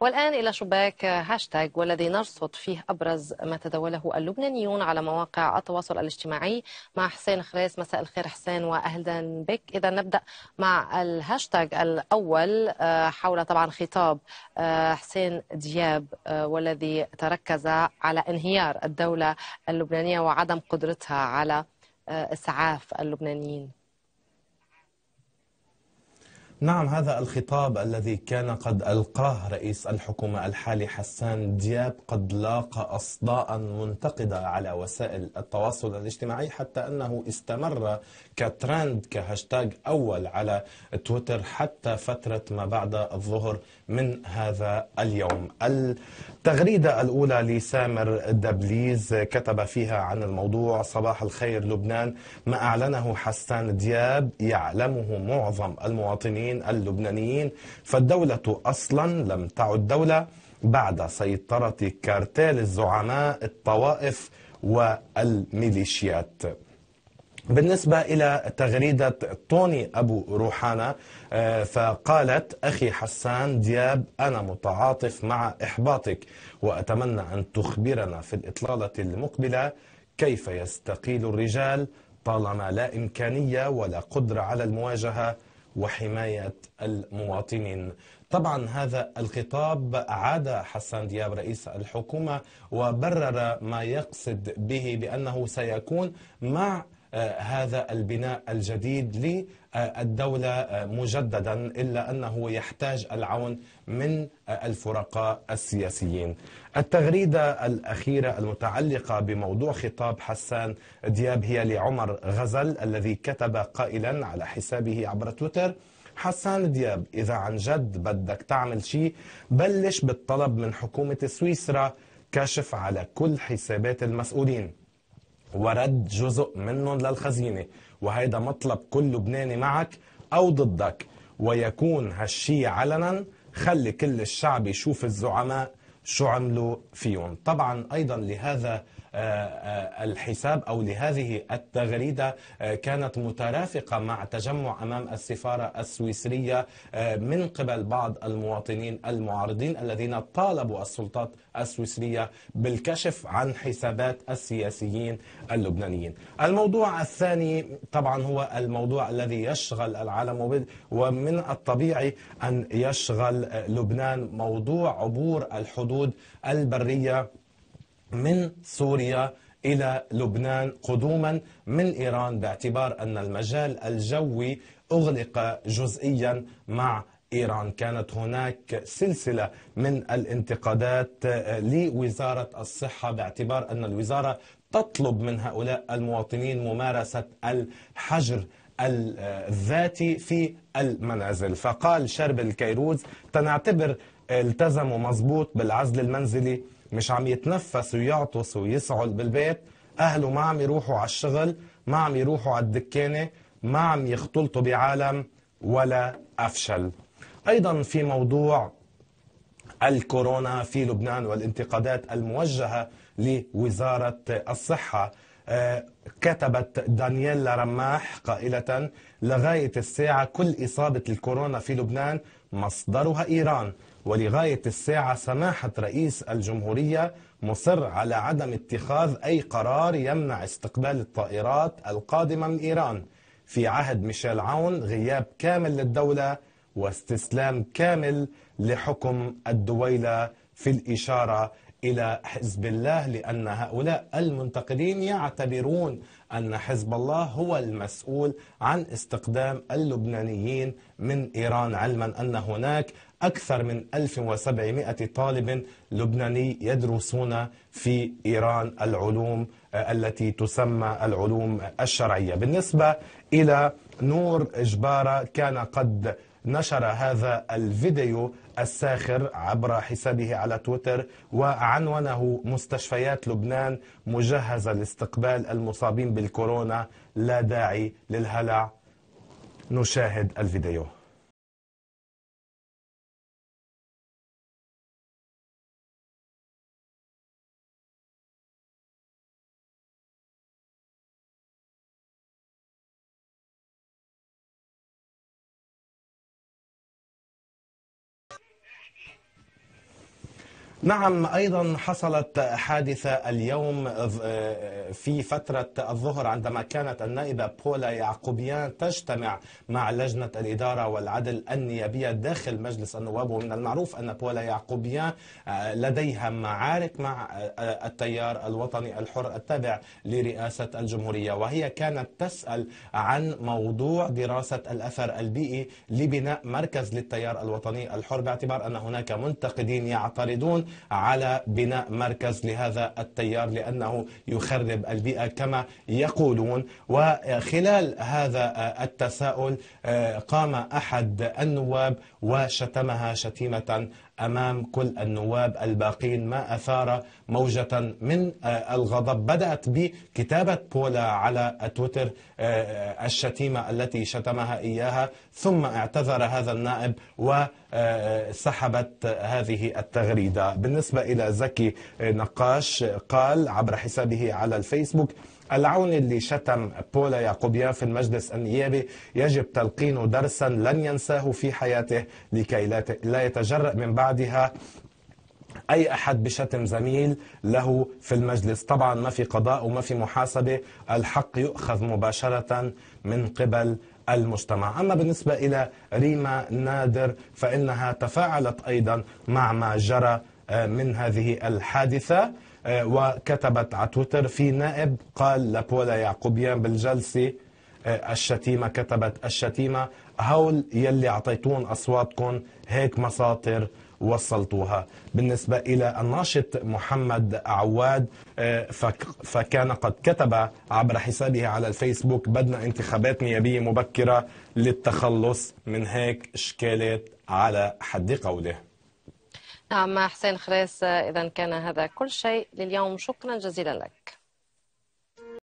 والآن إلى شباك هاشتاج والذي نرصد فيه أبرز ما تداوله اللبنانيون على مواقع التواصل الاجتماعي مع حسين خريس مساء الخير حسين وأهلا بك إذا نبدأ مع الهاشتاج الأول آه، حول طبعا خطاب آه، حسين دياب آه، والذي تركز على انهيار الدولة اللبنانية وعدم قدرتها على إسعاف اللبنانيين نعم هذا الخطاب الذي كان قد ألقاه رئيس الحكومة الحالي حسان دياب قد لاقى أصداء منتقدة على وسائل التواصل الاجتماعي حتى أنه استمر كترند كهاشتاج أول على تويتر حتى فترة ما بعد الظهر من هذا اليوم التغريدة الأولى لسامر دبليز كتب فيها عن الموضوع صباح الخير لبنان ما أعلنه حسان دياب يعلمه معظم المواطنين المواطنين اللبنانيين فالدولة أصلا لم تعد دولة بعد سيطرة كارتيل الزعماء الطوائف والميليشيات بالنسبة إلى تغريدة طوني أبو روحانة آه، فقالت أخي حسان دياب أنا متعاطف مع إحباطك وأتمنى أن تخبرنا في الإطلالة المقبلة كيف يستقيل الرجال طالما لا إمكانية ولا قدرة على المواجهة وحماية المواطنين طبعا هذا الخطاب عاد حسان دياب رئيس الحكومة وبرر ما يقصد به بأنه سيكون مع آه، هذا البناء الجديد للدولة آه، مجددا إلا أنه يحتاج العون من آه، الفرقاء السياسيين التغريدة الأخيرة المتعلقة بموضوع خطاب حسان دياب هي لعمر غزل الذي كتب قائلا على حسابه عبر تويتر حسان دياب إذا عن جد بدك تعمل شيء بلش بالطلب من حكومة سويسرا كشف على كل حسابات المسؤولين ورد جزء منهم للخزينة وهيدا مطلب كل لبناني معك أو ضدك ويكون هالشي علنا خلي كل الشعب يشوف الزعماء شو عملوا فيهم طبعا أيضا لهذا آه، آه، الحساب أو لهذه التغريدة آه، كانت مترافقة مع تجمع أمام السفارة السويسرية من قبل بعض المواطنين المعارضين الذين طالبوا السلطات السويسرية بالكشف عن حسابات السياسيين اللبنانيين الموضوع الثاني طبعا هو الموضوع الذي يشغل العالم ومن الطبيعي أن يشغل لبنان موضوع عبور الحدود البرية من سوريا إلى لبنان قدوما من إيران باعتبار أن المجال الجوي أغلق جزئيا مع إيران كانت هناك سلسلة من الانتقادات آه، لوزارة الصحة باعتبار أن الوزارة تطلب من هؤلاء المواطنين ممارسة الحجر الذاتي في المنازل فقال شرب الكيروز تنعتبر التزموا مضبوط بالعزل المنزلي مش عم يتنفس ويعطس ويسعل بالبيت اهله ما عم يروحوا على الشغل ما عم يروحوا على الدكانه ما عم يختلطوا بعالم ولا افشل ايضا في موضوع الكورونا في لبنان والانتقادات الموجهه لوزاره الصحه آه، كتبت دانييلا رماح قائلة لغاية الساعة كل إصابة الكورونا في لبنان مصدرها إيران ولغاية الساعة سماحة رئيس الجمهورية مصر على عدم اتخاذ أي قرار يمنع استقبال الطائرات القادمة من إيران في عهد ميشيل عون غياب كامل للدولة واستسلام كامل لحكم الدويلة في الإشارة إلى حزب الله لأن هؤلاء المنتقدين يعتبرون أن حزب الله هو المسؤول عن استقدام اللبنانيين من إيران علما أن هناك أكثر من 1700 طالب لبناني يدرسون في إيران العلوم آه، التي تسمى العلوم الشرعية بالنسبة إلى نور إجبارة كان قد نشر هذا الفيديو الساخر عبر حسابه على تويتر وعنونه مستشفيات لبنان مجهزة لاستقبال المصابين بالكورونا لا داعي للهلع نشاهد الفيديو نعم أيضا حصلت حادثة اليوم آه، في فترة الظهر عندما كانت النائبة بولا يعقوبيان تجتمع مع لجنة الإدارة والعدل النيابية داخل مجلس النواب ومن المعروف أن بولا يعقوبيان آه، لديها معارك مع آه، التيار الوطني الحر التابع لرئاسة الجمهورية وهي كانت تسأل عن موضوع دراسة الأثر البيئي لبناء مركز للتيار الوطني الحر باعتبار أن هناك منتقدين يعترضون على بناء مركز لهذا التيار لأنه يخرب البيئة كما يقولون وخلال هذا التساؤل آه، قام أحد النواب وشتمها شتيمة أمام كل النواب الباقين ما أثار موجة من آه، الغضب بدأت بكتابة بولا على تويتر آه، الشتيمة التي شتمها إياها ثم اعتذر هذا النائب وسحبت آه، هذه التغريدة بالنسبة إلى زكي نقاش قال عبر حسابه على الفيسبوك العون اللي شتم بولا يعقوبيا في المجلس النيابي يجب تلقينه درسا لن ينساه في حياته لكي لا يتجرأ من بعدها أي أحد بشتم زميل له في المجلس طبعا ما في قضاء وما في محاسبة الحق يؤخذ مباشرة من قبل المجتمع أما بالنسبة إلى ريما نادر فإنها تفاعلت أيضا مع ما جرى آه، من هذه الحادثة آه، وكتبت على تويتر في نائب قال لبولا يعقوبيان بالجلسة آه، الشتيمة كتبت الشتيمة هول يلي أعطيتون أصواتكم هيك مصادر وصلتوها بالنسبة إلى الناشط محمد عواد آه، فكان قد كتب عبر حسابه على الفيسبوك بدنا انتخابات نيابية مبكرة للتخلص من هيك إشكالات على حد قوله نعم حسين خريس إذا كان هذا كل شيء لليوم شكرا جزيلا لك